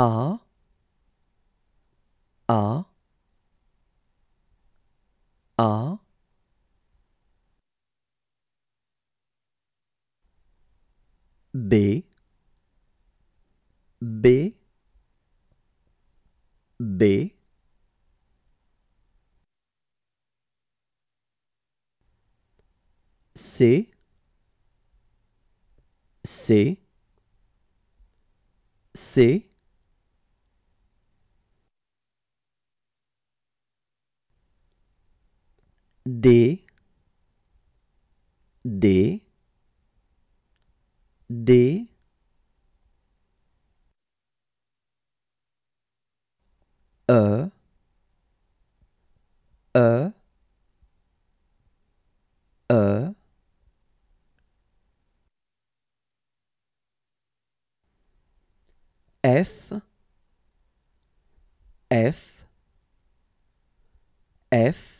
A. A. A. B. B. B. C. C. C. D D D E E E F F F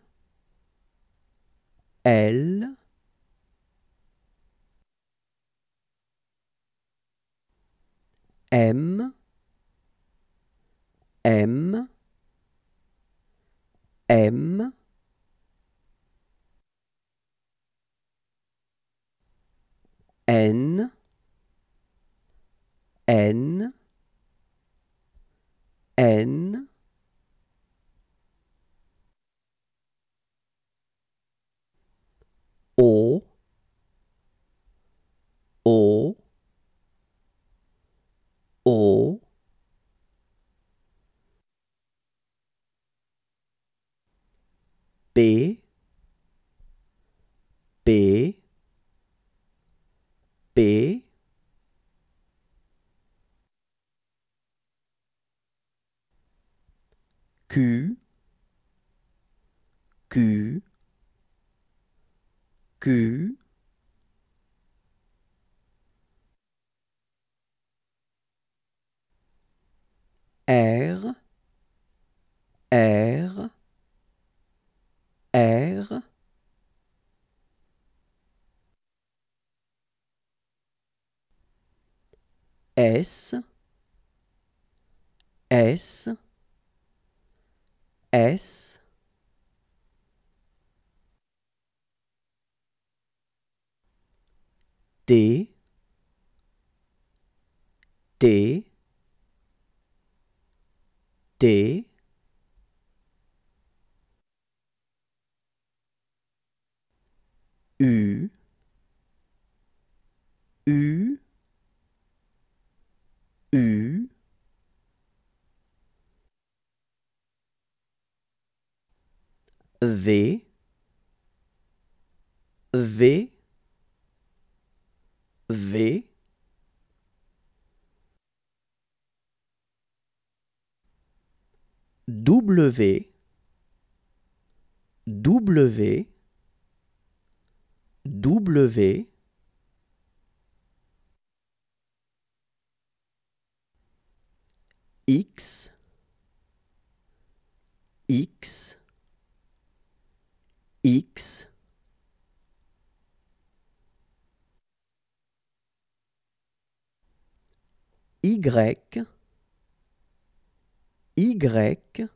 L M M M n n n O O O B B B Q Q Q. R R R S S S D T T U U U V V V W W W X X X Y, Y,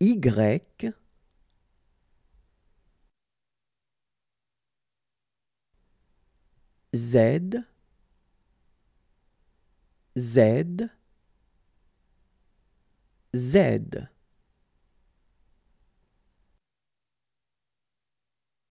Y, Z, Z, Z.